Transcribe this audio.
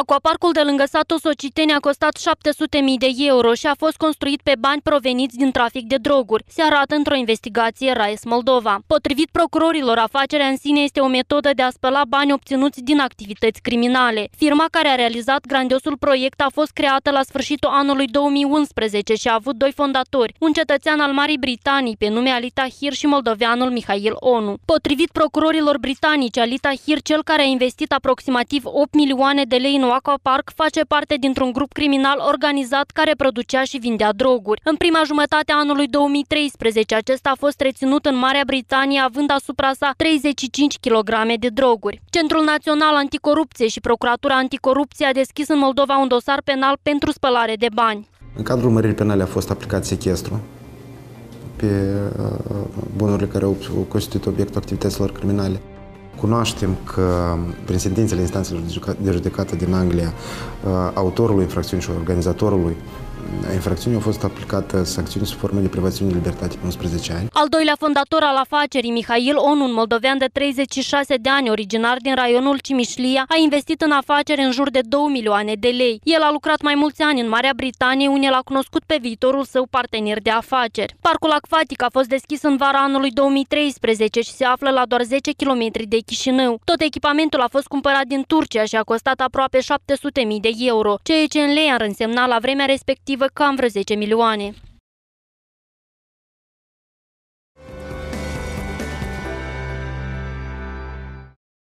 Aquaparcul de lângă satul Sociteni a costat 700.000 de euro și a fost construit pe bani proveniți din trafic de droguri, se arată într-o investigație RAES Moldova. Potrivit procurorilor, afacerea în sine este o metodă de a spăla bani obținuți din activități criminale. Firma care a realizat grandiosul proiect a fost creată la sfârșitul anului 2011 și a avut doi fondatori, un cetățean al Marii Britanii pe nume Alita Hir și moldoveanul Mihail Onu. Potrivit procurorilor britanici, Alita Hir, cel care a investit aproximativ 8 milioane de lei în Concernul Aquapark face parte dintr-un grup criminal organizat care producea și vindea droguri. În prima jumătate a anului 2013, acesta a fost reținut în Marea Britanie, având asupra sa 35 kg de droguri. Centrul Național Anticorupție și Procuratura Anticorupție a deschis în Moldova un dosar penal pentru spălare de bani. În cadrul măririi penale a fost aplicat sequestru pe uh, uh, bunurile care au constituit obiectul activităților criminale. Cunoaștem că, prin sentințele instanțelor de judecată din Anglia, uh, autorul infracțiunii și organizatorului infracțiunii au fost aplicată sancțiuni sub formă de privațiune de libertate pe 11 ani. Al doilea fondator al afacerii, Mihail Onu, un moldovean de 36 de ani, originar din raionul Cimișlia, a investit în afaceri în jur de 2 milioane de lei. El a lucrat mai mulți ani în Marea Britanie, unde l-a cunoscut pe viitorul său partener de afaceri. Parcul acvatic a fost deschis în vara anului 2013 și se află la doar 10 km de Chișinău. Tot echipamentul a fost cumpărat din Turcia și a costat aproape 700.000 de euro, ceea ce în lei ar însemna la vremea respectivă respectivă cam vreo 10 milioane.